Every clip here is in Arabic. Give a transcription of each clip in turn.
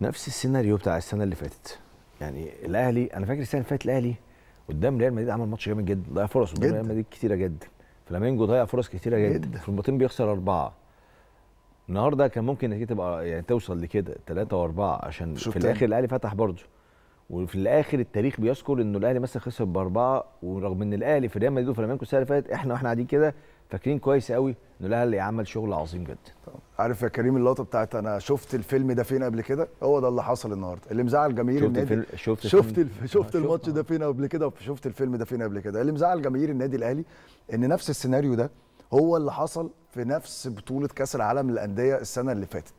نفس السيناريو بتاع السنه اللي فاتت يعني الاهلي انا فاكر السنه اللي فاتت الاهلي قدام ريال مدريد عمل ماتش جامد جدا ضيع فرص قدام ريال مدريد كتيره جدا فلامينجو ضيع فرص كتيره جدا, جدا. في الماتشين بيخسر اربعه النهارده كان ممكن انك تبقى يعني توصل لكده ثلاثه واربعه عشان في الاخر الاهلي فتح برضه وفي الاخر التاريخ بيذكر انه الاهلي مثلا خسر باربعه ورغم ان الاهلي في ريال مدريد وفلامينجو السنه اللي فاتت احنا واحنا قاعدين كده فاكرين كويس قوي انه الاهلي عمل شغل عظيم جدا عارف يا كريم اللقطه بتاعت انا شفت الفيلم ده فين قبل كده هو ده اللي حصل النهارده اللي مزعل جماهير النادي الفيلم... شفت آه، شفت شفت الماتش ده فين قبل كده وشفت الفيلم ده فين قبل كده اللي مزعل جماهير النادي الاهلي ان نفس السيناريو ده هو اللي حصل في نفس بطوله كاس العالم للانديه السنه اللي فاتت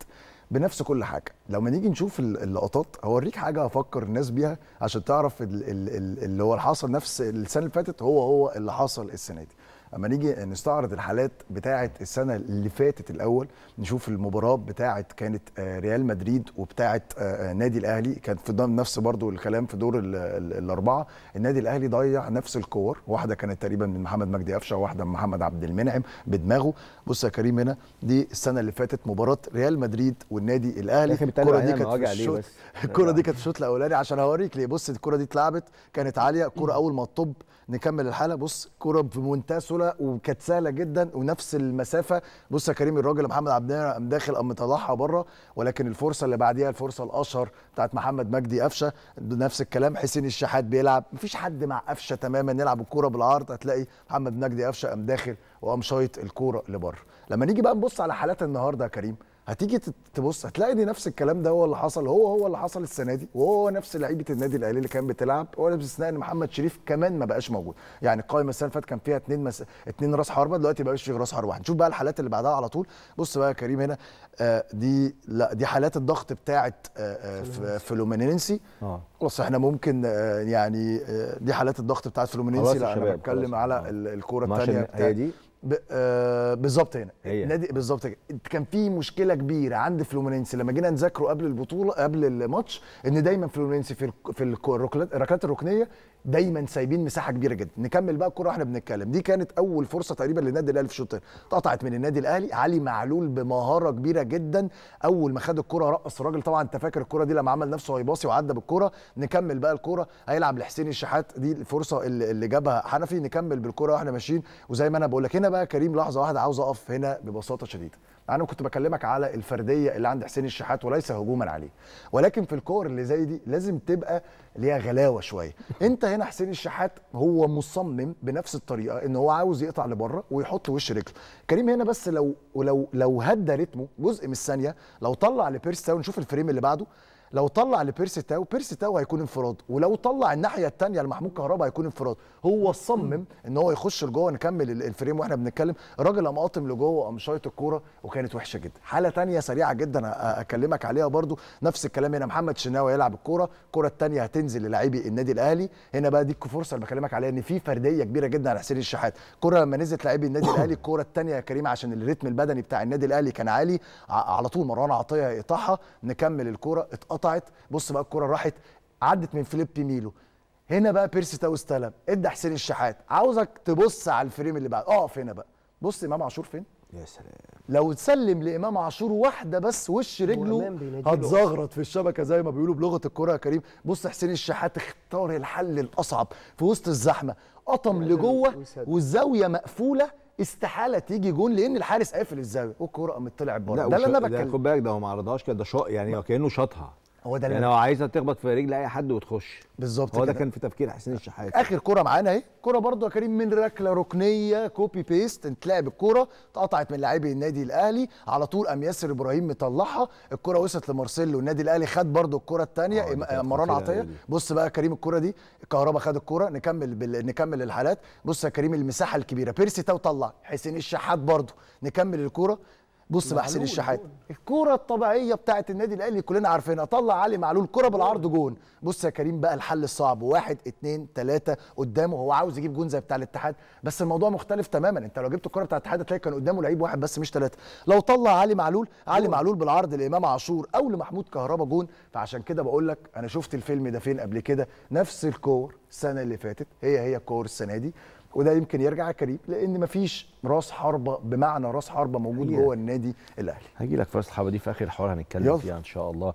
بنفس كل حاجه لما نيجي نشوف اللقطات هوريك حاجه هفكر الناس بيها عشان تعرف اللي هو حصل نفس السنه اللي فاتت هو هو اللي حصل السنه دي اما نيجي نستعرض الحالات بتاعه السنه اللي فاتت الاول نشوف المباراه بتاعه كانت آه، ريال مدريد وبتاعه آه، آه، نادي الاهلي كانت في نفس برضو الكلام في دور الاربعه النادي الاهلي ضيع نفس الكور واحده كانت تقريبا من محمد مجدي قفشه واحده من محمد عبد المنعم بدماغه بص يا كريم هنا دي السنه اللي فاتت مباراه ريال مدريد والنادي الاهلي الكره دي كانت في الشوط الكره دي كانت في الشوط الاولاني عشان هوريك ليه بص الكره دي اتلعبت كانت عاليه الكره اول ما تطب نكمل الحاله بص كره بمنتهى البطوله وكانت سهله جدا ونفس المسافه بص يا كريم الراجل محمد عبد الناصر قام داخل قام مطلعها بره ولكن الفرصه اللي بعديها الفرصه الاشهر بتاعت محمد مجدي قفشه نفس الكلام حسين الشحات بيلعب مفيش حد مع قفشه تماما نلعب الكوره بالعرض هتلاقي محمد مجدي قفشه قام داخل وقام شايط الكوره لبره لما نيجي بقى نبص على حالات النهارده يا كريم هتيجي تبص هتلاقي ان نفس الكلام ده هو اللي حصل هو هو اللي حصل السنه دي وهو نفس لعيبه النادي الاهلي اللي كان بتلعب ولا باستثناء ان محمد شريف كمان ما بقاش موجود يعني القائمه السنه اللي فاتت كان فيها اثنين مس... اثنين راس حربه دلوقتي ما بقاش فيه راس حربه واحد شوف بقى الحالات اللي بعدها على طول بص بقى يا كريم هنا آه دي لا دي حالات الضغط بتاعه آه آه فلومينينسي بص آه، آه. احنا ممكن آه، يعني دي حالات الضغط بتاعه فلومينينسي لا انا بتكلم على الكوره الثانيه دي آه، بالظبط هنا النادي بالظبط كان في مشكله كبيره عند فلومينينسي لما جينا نذاكره قبل البطوله قبل الماتش ان دايما فلومينينسي في في الركلات الركنيه دايما سايبين مساحه كبيره جدا نكمل بقى الكوره واحنا بنتكلم دي كانت اول فرصه تقريبا للنادي الاهلي في الشوط اتقطعت من النادي الاهلي علي معلول بمهاره كبيره جدا اول ما خد الكوره رقص الراجل طبعا انت فاكر الكوره دي لما عمل نفسه هيباصي وعدى بالكوره نكمل بقى الكوره هيلعب لحسين الشحات دي الفرصه اللي, اللي جابها حنفي نكمل بالكوره واحنا ماشيين وزي ما انا بقول لك هنا بقى كريم لحظه واحده عاوز اقف هنا ببساطه شديده انا كنت بكلمك على الفرديه اللي عند حسين الشحات وليس هجوما عليه ولكن في الكور اللي زي دي لازم تبقى ليها غلاوه شويه انت هنا حسين الشحات هو مصمم بنفس الطريقه ان هو عاوز يقطع لبره ويحط وش رجله كريم هنا بس لو لو لو هدى رتمه جزء من الثانيه لو طلع لبيرس تاون شوف الفريم اللي بعده لو طلع لبيرسي تاو بيرسي تاو هيكون انفراد ولو طلع الناحيه الثانيه لمحمود كهربا هيكون انفراد هو صمم ان هو يخش لجوه نكمل الفريم واحنا بنتكلم الراجل قام قاطم لجوه وقام شايط الكوره وكانت وحشه جدا حاله ثانيه سريعه جدا اكلمك عليها برده نفس الكلام هنا محمد شناوي يلعب الكوره الكوره الثانيه هتنزل للاعبي النادي الاهلي هنا بقى ديك فرصه اللي بكلمك عليها ان في فرديه كبيره جدا على حسين الشحات الكوره لما نزلت لاعبي النادي الاهلي الكوره الثانيه يا كريم عشان الريتم البدني بتاع النادي الاهلي كان عالي على طول مروان عطيه يقطعها نكمل الكوره اتقطعت بص بقى الكره راحت عدت من فليب ميلو هنا بقى بيرسي تاو استلم ادى حسين الشحات عاوزك تبص على الفريم اللي بعد اقف هنا بقى بص امام عاشور فين يا سلام لو تسلم لامام عاشور واحده بس وش رجله هتزغرط في الشبكه زي ما بيقولوا بلغه الكره يا كريم بص حسين الشحات اختار الحل الاصعب في وسط الزحمه قطم لجوه والزاويه مقفوله استحاله تيجي جون لان الحارس قافل الزاويه والكره قامت طلعت بره ده اللي انا بتكلم خد بالك ده ما عرضهاش كده ده شاط يعني كانه شاطها هو ده يعني هو عايزها تخبط في رجل اي حد وتخش بالظبط هو ده كان في تفكير حسين الشحات اخر كوره معانا اهي كوره برضو يا كريم من ركله ركنيه كوبي بيست اتلعب الكوره اتقطعت من لاعبي النادي الاهلي على طول قام ياسر ابراهيم مطلعها الكوره وصلت لمارسيلو النادي الاهلي خد برضو الكوره الثانيه آه، مروان عطيه بص بقى يا كريم الكوره دي الكهرباء خد الكوره نكمل بال... نكمل الحالات بص يا كريم المساحه الكبيره بيرسي تو طلع حسين الشحات برضو نكمل الكوره بص بقى حسين الشحات الكوره الطبيعيه بتاعه النادي الاهلي كلنا عارفينها طلع علي معلول كره بالعرض جون بص يا كريم بقى الحل الصعب واحد اتنين تلاته قدامه هو عاوز يجيب جون زي بتاع الاتحاد بس الموضوع مختلف تماما انت لو جبت الكره بتاع الاتحاد هتلاقي كان قدامه لعيب واحد بس مش تلاته لو طلع علي معلول علي معلول بالعرض لامام عاشور او لمحمود كهربا جون فعشان كده بقول لك انا شفت الفيلم ده فين قبل كده نفس الكور السنه اللي فاتت هي هي الكور السنه دي وده يمكن يرجع كريم لان مفيش راس حربه بمعنى راس حربه موجود جوه النادي الاهلي هجي لك في راس الحربه دي في اخر الحوار هنتكلم يلا. فيها ان شاء الله